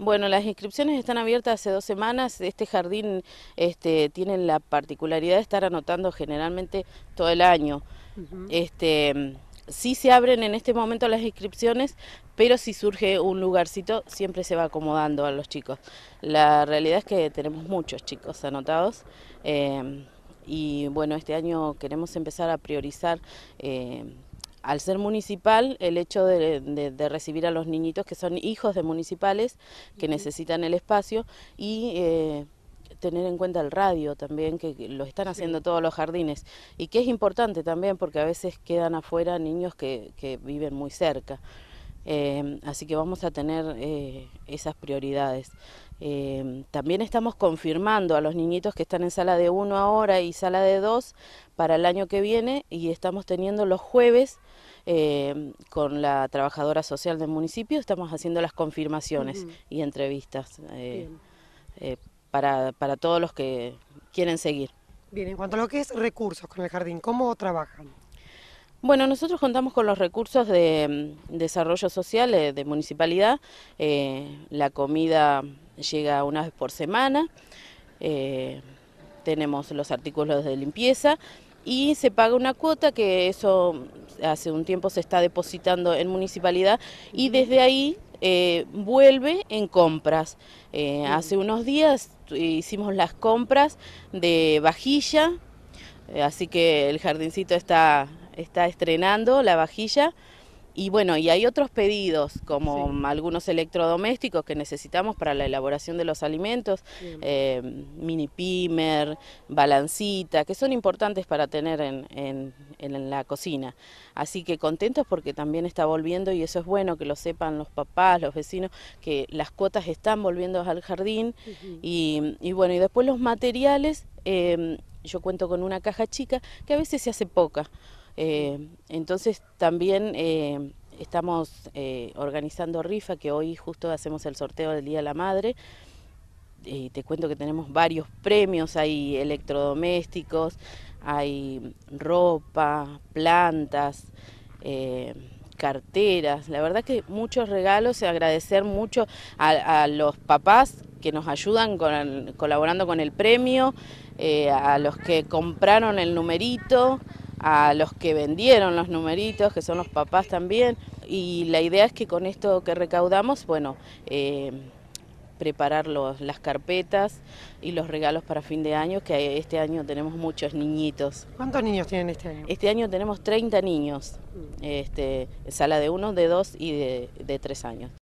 Bueno, las inscripciones están abiertas hace dos semanas. Este jardín este, tiene la particularidad de estar anotando generalmente todo el año. este, sí se abren en este momento las inscripciones, pero si surge un lugarcito siempre se va acomodando a los chicos. La realidad es que tenemos muchos chicos anotados. Eh, y bueno, este año queremos empezar a priorizar eh, al ser municipal, el hecho de, recibir a los niñitos que son hijos de municipales, que necesitan el espacio, y eh, tener en cuenta el radio también, que lo están haciendo todos los jardines, y que es importante también porque a veces quedan afuera niños que, viven muy cerca. Eh, así que vamos a tener eh, esas prioridades. Em, también estamos confirmando a los niñitos que están en sala de 1 ahora y sala de 2 para el año que viene y estamos teniendo los jueves em, con la trabajadora social del municipio, estamos haciendo las confirmaciones y entrevistas eh, eh, para, para todos los que quieren seguir. Bien, en cuanto a lo que es recursos con el jardín, ¿cómo trabajan? Bueno, nosotros contamos con los recursos de mm, desarrollo social eh, de municipalidad. Eh, la comida llega una vez por semana. Eh, tenemos los artículos de limpieza y se paga una cuota que eso mm, hace un tiempo se está depositando en municipalidad y desde ahí vuelve en compras. hace unos días hicimos las compras de vajilla, eh, así que el jardincito está, está estrenando la vajilla. Y bueno, y hay otros pedidos, como algunos electrodomésticos que necesitamos para la elaboración de los alimentos, eh, mini pimer, balancita, que son importantes para tener en, en, la cocina. Así que contentos porque también está volviendo y eso es bueno que lo sepan los papás, los vecinos, que las cuotas están volviendo al jardín. y, bueno, y después los materiales. Eh, yo cuento con una caja chica que a veces se hace poca. Eh, entonces también eh, estamos eh, organizando rifa, que hoy justo hacemos el sorteo del Día de la Madre. te cuento que tenemos varios premios, hay electrodomésticos, hay ropa, plantas, carteras, la verdad que muchos regalos, y agradecer mucho a los papás que nos ayudan con, colaborando con el premio, eh, a los que compraron el numerito, a los que vendieron los numeritos, que son los papás también. Y la idea es que con esto que recaudamos, bueno, eh, preparar las carpetas y los regalos para fin de año, que este año tenemos muchos niñitos. ¿Cuántos niños tienen este año? Este año tenemos 30 niños, mm. este, sala de uno, de dos y de tres años.